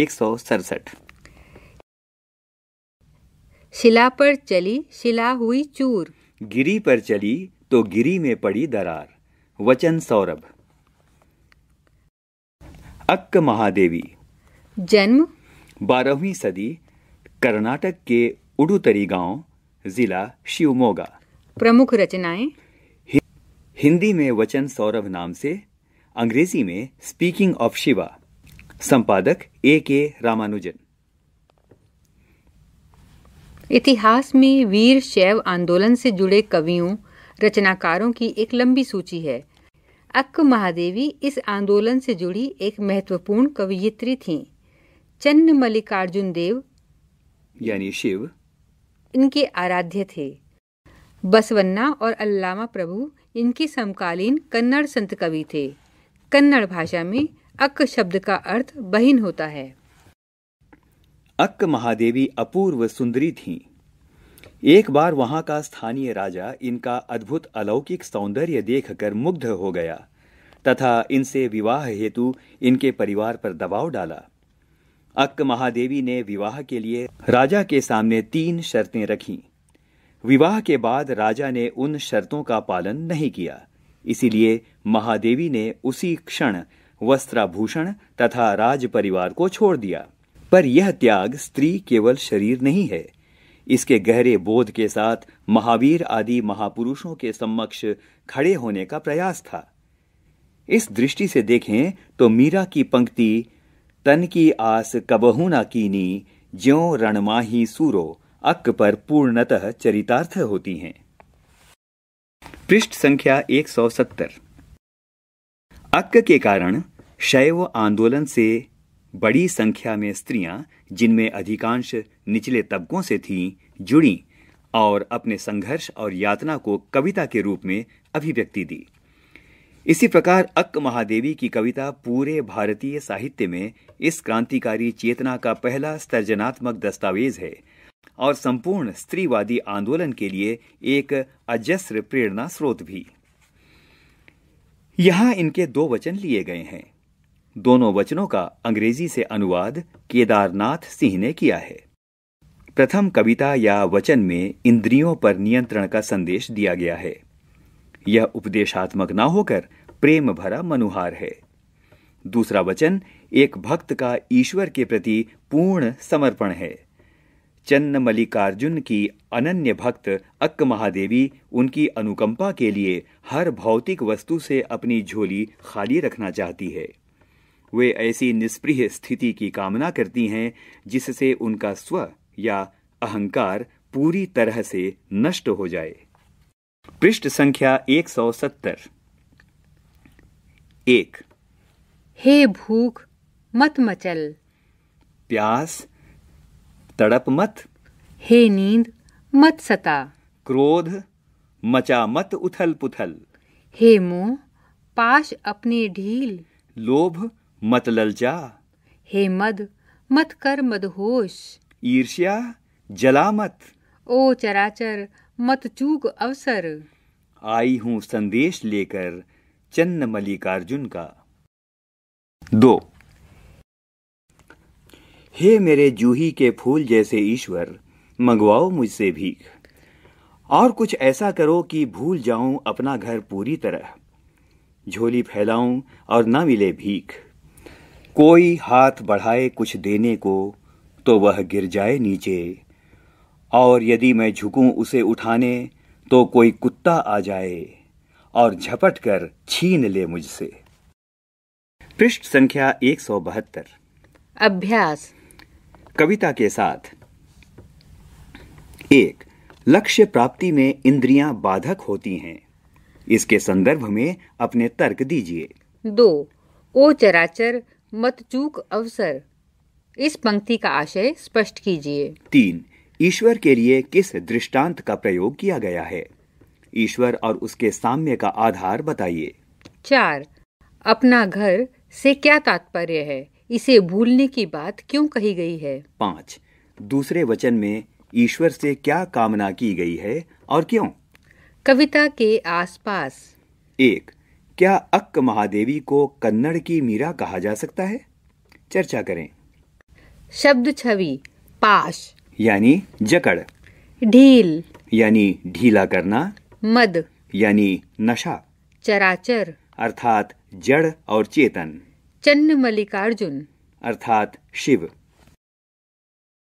एक सौ सड़सठ शिला पर चली शिला हुई चूर गिरी पर चली तो गिरी में पड़ी दरार वचन सौरभ अक्क महादेवी जन्म बारहवीं सदी कर्नाटक के उडुतरी गांव जिला शिवमोगा प्रमुख रचनाएं हिंदी में वचन सौरभ नाम से अंग्रेजी में स्पीकिंग ऑफ शिवा संपादक ए के रामानुजन इतिहास में वीर शैव आंदोलन से जुड़े कवियों रचनाकारों की एक लंबी सूची है अक्क महादेवी इस आंदोलन से जुड़ी एक महत्वपूर्ण कवियत्री थीं। चन्न मल्लिकार्जुन देव यानी शिव इनके आराध्य थे बसवन्ना और अल्लामा प्रभु इनके समकालीन कन्नड़ संत कवि थे कन्नड़ भाषा में अक शब्द का अर्थ बहिन होता है अक्क महादेवी अपूर्व सुंदरी थीं। एक बार वहां का स्थानीय राजा इनका अद्भुत अलौकिक सौंदर्य देखकर मुग्ध हो गया तथा इनसे विवाह हेतु इनके परिवार पर दबाव डाला अक्क महादेवी ने विवाह के लिए राजा के सामने तीन शर्तें रखी विवाह के बाद राजा ने उन शर्तों का पालन नहीं किया इसीलिए महादेवी ने उसी क्षण वस्त्राभूषण तथा राज परिवार को छोड़ दिया पर यह त्याग स्त्री केवल शरीर नहीं है इसके गहरे बोध के साथ महावीर आदि महापुरुषों के समक्ष खड़े होने का प्रयास था इस दृष्टि से देखें तो मीरा की पंक्ति तन की आस कबहू ना कीनी ज्यो रणमाही सूरो अक पर पूर्णतः चरितार्थ होती हैं पृष्ठ संख्या 170 अक्क के कारण शैव आंदोलन से बड़ी संख्या में स्त्रियां जिनमें अधिकांश निचले तबकों से थीं जुड़ी और अपने संघर्ष और यातना को कविता के रूप में अभिव्यक्ति दी इसी प्रकार अक्क महादेवी की कविता पूरे भारतीय साहित्य में इस क्रांतिकारी चेतना का पहला सर्जनात्मक दस्तावेज है और संपूर्ण स्त्रीवादी आंदोलन के लिए एक अजस्र प्रेरणा स्रोत भी यहां इनके दो वचन लिए गए हैं दोनों वचनों का अंग्रेजी से अनुवाद केदारनाथ सिंह ने किया है प्रथम कविता या वचन में इंद्रियों पर नियंत्रण का संदेश दिया गया है यह उपदेशात्मक ना होकर प्रेम भरा मनुहार है दूसरा वचन एक भक्त का ईश्वर के प्रति पूर्ण समर्पण है चन्न मल्लिकार्जुन की अनन्य भक्त अक्क महादेवी उनकी अनुकंपा के लिए हर भौतिक वस्तु से अपनी झोली खाली रखना चाहती है वे ऐसी निष्प्रिय स्थिति की कामना करती हैं जिससे उनका स्व या अहंकार पूरी तरह से नष्ट हो जाए पृष्ठ संख्या 170 एक हे भूख मत मचल प्यास तड़प मत हे नींद मत सता क्रोध मचा मत उथल पुथल हे मोह पाश अपने ढील लोभ मत ललचा हे मद मत कर मदहोश ईर्ष्या जला मत ओ चराचर मत चूक अवसर आई हूँ संदेश लेकर चन्न मल्लिकार्जुन का दो हे मेरे जूही के फूल जैसे ईश्वर मंगवाओ मुझसे भीख और कुछ ऐसा करो कि भूल जाऊं अपना घर पूरी तरह झोली फैलाऊं और ना मिले भीख कोई हाथ बढ़ाए कुछ देने को तो वह गिर जाए नीचे और यदि मैं झुकूं उसे उठाने तो कोई कुत्ता आ जाए और झपट कर छीन ले मुझसे पृष्ठ संख्या एक सौ बहत्तर अभ्यास कविता के साथ एक लक्ष्य प्राप्ति में इंद्रियां बाधक होती हैं इसके संदर्भ में अपने तर्क दीजिए दो ओ चराचर मत चूक अवसर इस पंक्ति का आशय स्पष्ट कीजिए तीन ईश्वर के लिए किस दृष्टांत का प्रयोग किया गया है ईश्वर और उसके साम्य का आधार बताइए चार अपना घर से क्या तात्पर्य है इसे भूलने की बात क्यों कही गई है पाँच दूसरे वचन में ईश्वर से क्या कामना की गई है और क्यों कविता के आसपास एक क्या अक्क महादेवी को कन्नड़ की मीरा कहा जा सकता है चर्चा करें शब्द छवि पाश यानी जकड़ ढील यानी ढीला करना मद यानी नशा चराचर अर्थात जड़ और चेतन चन्न मल्लिकार्जुन अर्थात शिव